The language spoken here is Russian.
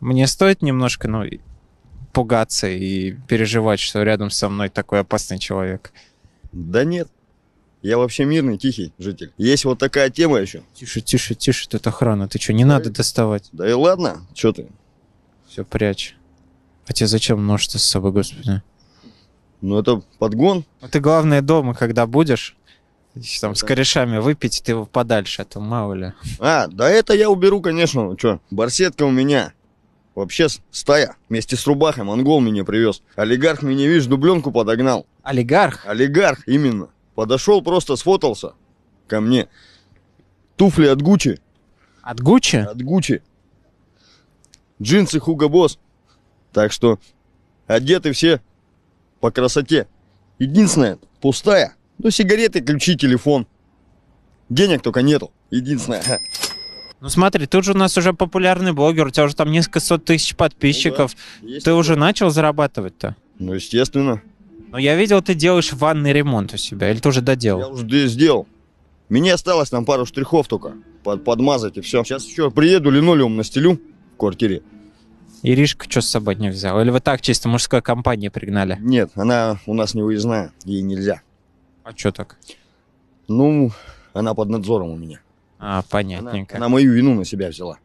мне стоит немножко, ну, пугаться и переживать, что рядом со мной такой опасный человек? Да нет. Я вообще мирный, тихий житель. Есть вот такая тема еще. Тише, тише, тише, тут охрана. Ты что, не да надо и... доставать? Да и ладно, что ты? Все, прячь. А тебе зачем нож-то с собой, господи? Ну, это подгон. А ты, главное, дома, когда будешь, там да. с корешами выпить, ты его подальше, а то мало ли. А, да это я уберу, конечно. что барсетка у меня. Вообще стая. Вместе с рубахой монгол меня привез. Олигарх меня, видишь, дубленку подогнал. Олигарх? Олигарх, именно. Подошел, просто сфотался ко мне. Туфли от Гуччи. От Гуччи? От Гуччи. Джинсы Хуга Босс. Так что одеты все по красоте. Единственное, пустая. Ну, сигареты, ключи, телефон. Денег только нету. Единственное. Ну смотри, тут же у нас уже популярный блогер, у тебя уже там несколько сот тысяч подписчиков. Ну, да, Ты уже начал зарабатывать-то? Ну, естественно. Но ну, я видел, ты делаешь ванный ремонт у себя, или ты уже доделал? Я уже сделал. Мне осталось там пару штрихов только под, подмазать и все. Сейчас еще приеду, линолеум настелю в квартире. Иришка что с собой не взяла? Или вы так чисто мужской компании пригнали? Нет, она у нас не выездная, ей нельзя. А что так? Ну, она под надзором у меня. А, понятненько. Она, она мою вину на себя взяла.